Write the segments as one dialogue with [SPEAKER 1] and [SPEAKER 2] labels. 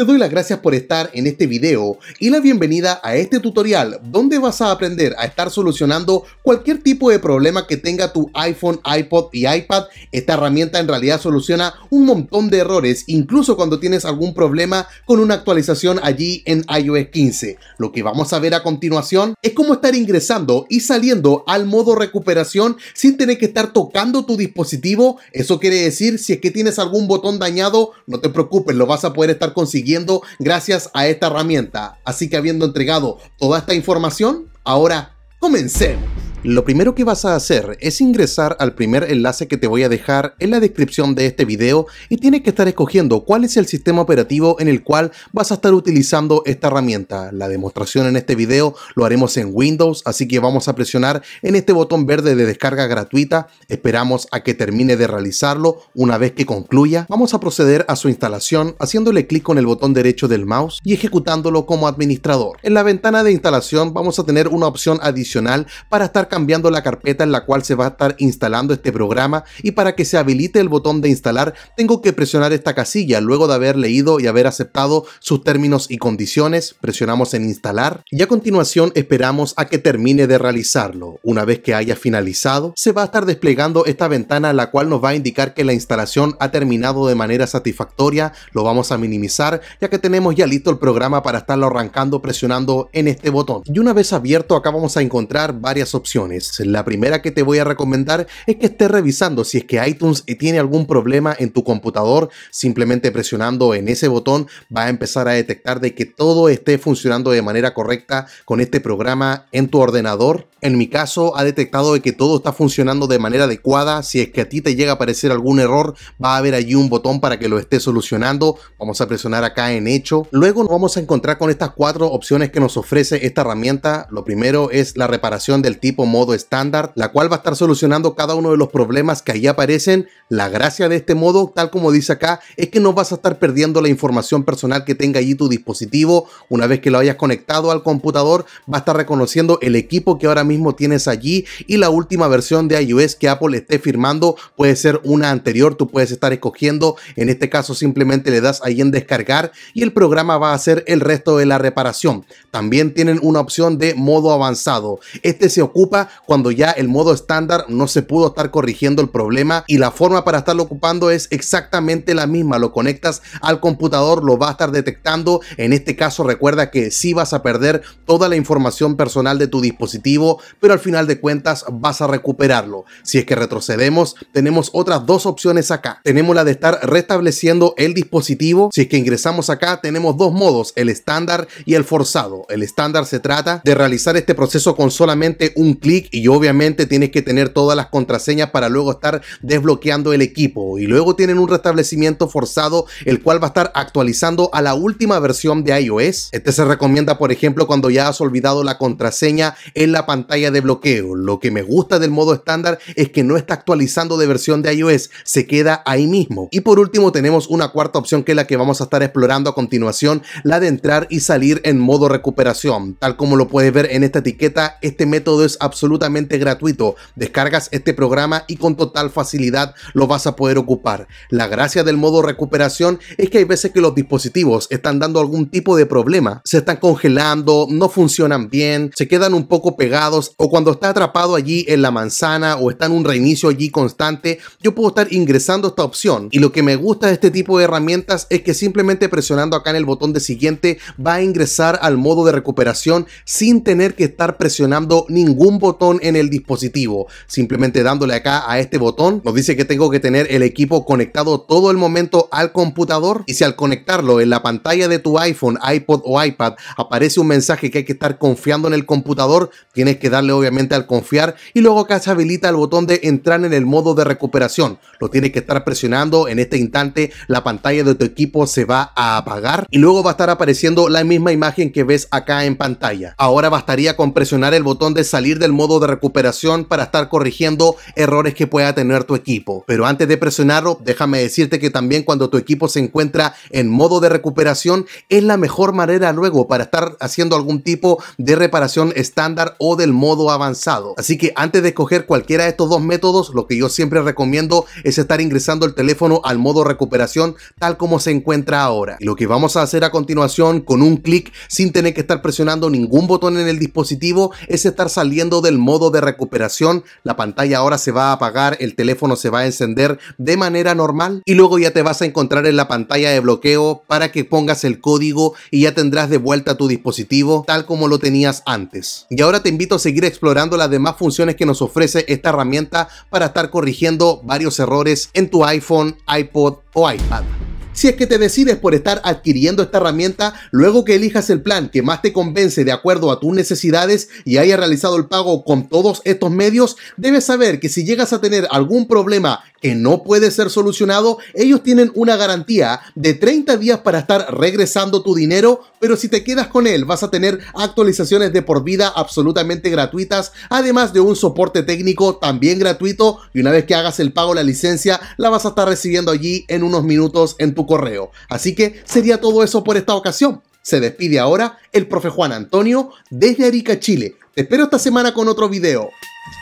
[SPEAKER 1] te doy las gracias por estar en este video y la bienvenida a este tutorial donde vas a aprender a estar solucionando cualquier tipo de problema que tenga tu iPhone, iPod y iPad. Esta herramienta en realidad soluciona un montón de errores, incluso cuando tienes algún problema con una actualización allí en iOS 15. Lo que vamos a ver a continuación es cómo estar ingresando y saliendo al modo recuperación sin tener que estar tocando tu dispositivo. Eso quiere decir, si es que tienes algún botón dañado, no te preocupes, lo vas a poder estar consiguiendo gracias a esta herramienta. Así que habiendo entregado toda esta información, ahora comencemos. Lo primero que vas a hacer es ingresar al primer enlace que te voy a dejar en la descripción de este video y tienes que estar escogiendo cuál es el sistema operativo en el cual vas a estar utilizando esta herramienta. La demostración en este video lo haremos en Windows, así que vamos a presionar en este botón verde de descarga gratuita. Esperamos a que termine de realizarlo. Una vez que concluya, vamos a proceder a su instalación haciéndole clic con el botón derecho del mouse y ejecutándolo como administrador. En la ventana de instalación vamos a tener una opción adicional para estar cambiando la carpeta en la cual se va a estar instalando este programa y para que se habilite el botón de instalar tengo que presionar esta casilla. Luego de haber leído y haber aceptado sus términos y condiciones, presionamos en instalar y a continuación esperamos a que termine de realizarlo. Una vez que haya finalizado, se va a estar desplegando esta ventana la cual nos va a indicar que la instalación ha terminado de manera satisfactoria. Lo vamos a minimizar ya que tenemos ya listo el programa para estarlo arrancando presionando en este botón. Y una vez abierto acá vamos a encontrar varias opciones la primera que te voy a recomendar es que estés revisando si es que iTunes eh, tiene algún problema en tu computador. Simplemente presionando en ese botón va a empezar a detectar de que todo esté funcionando de manera correcta con este programa en tu ordenador. En mi caso ha detectado de que todo está funcionando de manera adecuada. Si es que a ti te llega a aparecer algún error, va a haber allí un botón para que lo esté solucionando. Vamos a presionar acá en hecho. Luego nos vamos a encontrar con estas cuatro opciones que nos ofrece esta herramienta. Lo primero es la reparación del tipo modo estándar, la cual va a estar solucionando cada uno de los problemas que ahí aparecen. La gracia de este modo, tal como dice acá, es que no vas a estar perdiendo la información personal que tenga allí tu dispositivo. Una vez que lo hayas conectado al computador, va a estar reconociendo el equipo que ahora mismo tienes allí y la última versión de iOS que Apple esté firmando. Puede ser una anterior, tú puedes estar escogiendo. En este caso simplemente le das ahí en descargar y el programa va a hacer el resto de la reparación. También tienen una opción de modo avanzado. Este se ocupa cuando ya el modo estándar no se pudo estar corrigiendo el problema y la forma para estarlo ocupando es exactamente la misma. Lo conectas al computador, lo va a estar detectando. En este caso recuerda que si vas a perder toda la información personal de tu dispositivo, pero al final de cuentas vas a recuperarlo. Si es que retrocedemos, tenemos otras dos opciones acá. Tenemos la de estar restableciendo el dispositivo. Si es que ingresamos acá, tenemos dos modos, el estándar y el forzado. El estándar se trata de realizar este proceso con solamente un clic y obviamente tienes que tener todas las contraseñas para luego estar desbloqueando el equipo. Y luego tienen un restablecimiento forzado, el cual va a estar actualizando a la última versión de iOS. Este se recomienda, por ejemplo, cuando ya has olvidado la contraseña en la pantalla de bloqueo. Lo que me gusta del modo estándar es que no está actualizando de versión de iOS, se queda ahí mismo. Y por último tenemos una cuarta opción que es la que vamos a estar explorando a continuación, la de entrar y salir en modo recuperación. Tal como lo puedes ver en esta etiqueta, este método es absolutamente absolutamente gratuito. Descargas este programa y con total facilidad lo vas a poder ocupar. La gracia del modo recuperación es que hay veces que los dispositivos están dando algún tipo de problema. Se están congelando, no funcionan bien, se quedan un poco pegados o cuando está atrapado allí en la manzana o está en un reinicio allí constante, yo puedo estar ingresando esta opción. Y lo que me gusta de este tipo de herramientas es que simplemente presionando acá en el botón de siguiente va a ingresar al modo de recuperación sin tener que estar presionando ningún botón en el dispositivo. Simplemente dándole acá a este botón, nos dice que tengo que tener el equipo conectado todo el momento al computador y si al conectarlo en la pantalla de tu iPhone, iPod o iPad aparece un mensaje que hay que estar confiando en el computador, tienes que darle obviamente al confiar y luego acá se habilita el botón de entrar en el modo de recuperación. Lo tienes que estar presionando en este instante, la pantalla de tu equipo se va a apagar y luego va a estar apareciendo la misma imagen que ves acá en pantalla. Ahora bastaría con presionar el botón de salir del modo de recuperación para estar corrigiendo errores que pueda tener tu equipo. Pero antes de presionarlo, déjame decirte que también cuando tu equipo se encuentra en modo de recuperación, es la mejor manera luego para estar haciendo algún tipo de reparación estándar o del modo avanzado. Así que antes de escoger cualquiera de estos dos métodos, lo que yo siempre recomiendo es estar ingresando el teléfono al modo recuperación tal como se encuentra ahora. Y lo que vamos a hacer a continuación con un clic sin tener que estar presionando ningún botón en el dispositivo es estar saliendo del modo de recuperación, la pantalla ahora se va a apagar, el teléfono se va a encender de manera normal y luego ya te vas a encontrar en la pantalla de bloqueo para que pongas el código y ya tendrás de vuelta tu dispositivo tal como lo tenías antes. Y ahora te invito a seguir explorando las demás funciones que nos ofrece esta herramienta para estar corrigiendo varios errores en tu iPhone, iPod o iPad. Si es que te decides por estar adquiriendo esta herramienta, luego que elijas el plan que más te convence de acuerdo a tus necesidades y hayas realizado el pago con todos estos medios, debes saber que si llegas a tener algún problema que no puede ser solucionado, ellos tienen una garantía de 30 días para estar regresando tu dinero, pero si te quedas con él vas a tener actualizaciones de por vida absolutamente gratuitas, además de un soporte técnico también gratuito y una vez que hagas el pago la licencia la vas a estar recibiendo allí en unos minutos en tu correo. Así que sería todo eso por esta ocasión. Se despide ahora el profe Juan Antonio desde Arica, Chile. Te espero esta semana con otro video.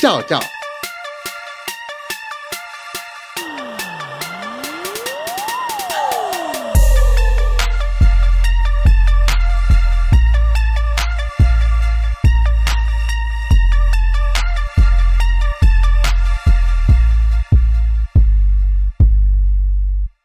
[SPEAKER 1] Chao, chao.